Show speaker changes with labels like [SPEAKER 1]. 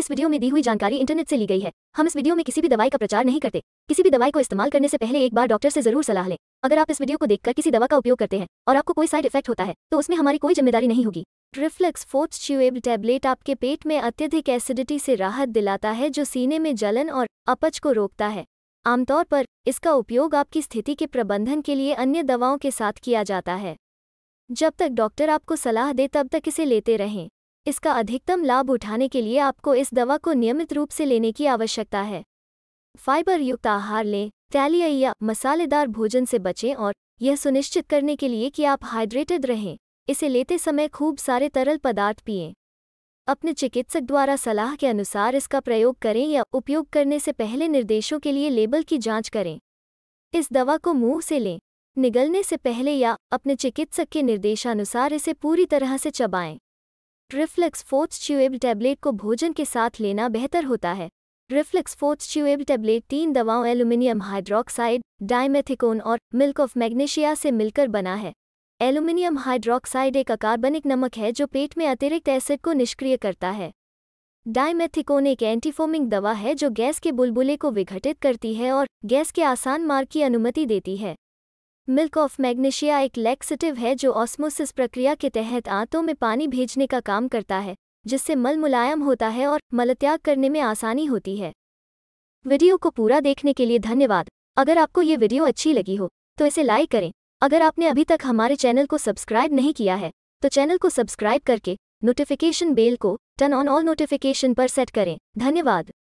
[SPEAKER 1] इस वीडियो में दी हुई जानकारी इंटरनेट से ली गई है हम इस वीडियो में किसी भी दवाई का प्रचार नहीं करते किसी भी दवाई को इस्तेमाल करने से पहले एक बार डॉक्टर से जरूर सलाह लें अगर आप इस वीडियो को देखकर किसी दवा का उपयोग करते हैं और आपको कोई साइड इफेक्ट होता है तो उसमें हमारी कोई जिम्मेदारी नहीं होगी ट्रिफ्लेक्स फोर्थ च्यूएब टैबलेट आपके पेट में अत्यधिक एसिडिटी से राहत दिलाता है जो सीने में जलन और अपच को रोकता है आमतौर पर इसका उपयोग आपकी स्थिति के प्रबंधन के लिए अन्य दवाओं के साथ किया जाता है जब तक डॉक्टर आपको सलाह दे तब तक इसे लेते रहें इसका अधिकतम लाभ उठाने के लिए आपको इस दवा को नियमित रूप से लेने की आवश्यकता है फाइबर युक्त आहार लें तैलिया या मसालेदार भोजन से बचें और यह सुनिश्चित करने के लिए कि आप हाइड्रेटेड रहें इसे लेते समय खूब सारे तरल पदार्थ पिए अपने चिकित्सक द्वारा सलाह के अनुसार इसका प्रयोग करें या उपयोग करने से पहले निर्देशों के लिए लेबल की जांच करें इस दवा को मुंह से लें निगलने से पहले या अपने चिकित्सक के निर्देशानुसार इसे पूरी तरह से चबाएं रिफ्लेक्स फोर्थ च्यूएब टैबलेट को भोजन के साथ लेना बेहतर होता है रिफ्लेक्स फोर्थ च्यूएब टैबलेट तीन दवाओं एल्यूमिनियम हाइड्रोक्साइड डायमेथिकोन और मिल्क ऑफ मैग्नीशिया से मिलकर बना है एल्यूमिनियम हाइड्रोक्साइड एक अकार्बनिक नमक है जो पेट में अतिरिक्त एसिड को निष्क्रिय करता है डायमेथिकोन एक एंटीफोमिंग दवा है जो गैस के बुलबुले को विघटित करती है और गैस के आसान मार्ग की अनुमति देती है मिल्क ऑफ मैग्नीशिया एक लेक्सिटिव है जो ऑस्मोसिस प्रक्रिया के तहत आंतों में पानी भेजने का काम करता है जिससे मल मुलायम होता है और मलत्याग करने में आसानी होती है वीडियो को पूरा देखने के लिए धन्यवाद अगर आपको ये वीडियो अच्छी लगी हो तो इसे लाइक करें अगर आपने अभी तक हमारे चैनल को सब्सक्राइब नहीं किया है तो चैनल को सब्सक्राइब करके नोटिफिकेशन बेल को टर्न ऑन ऑल नोटिफिकेशन पर सेट करें धन्यवाद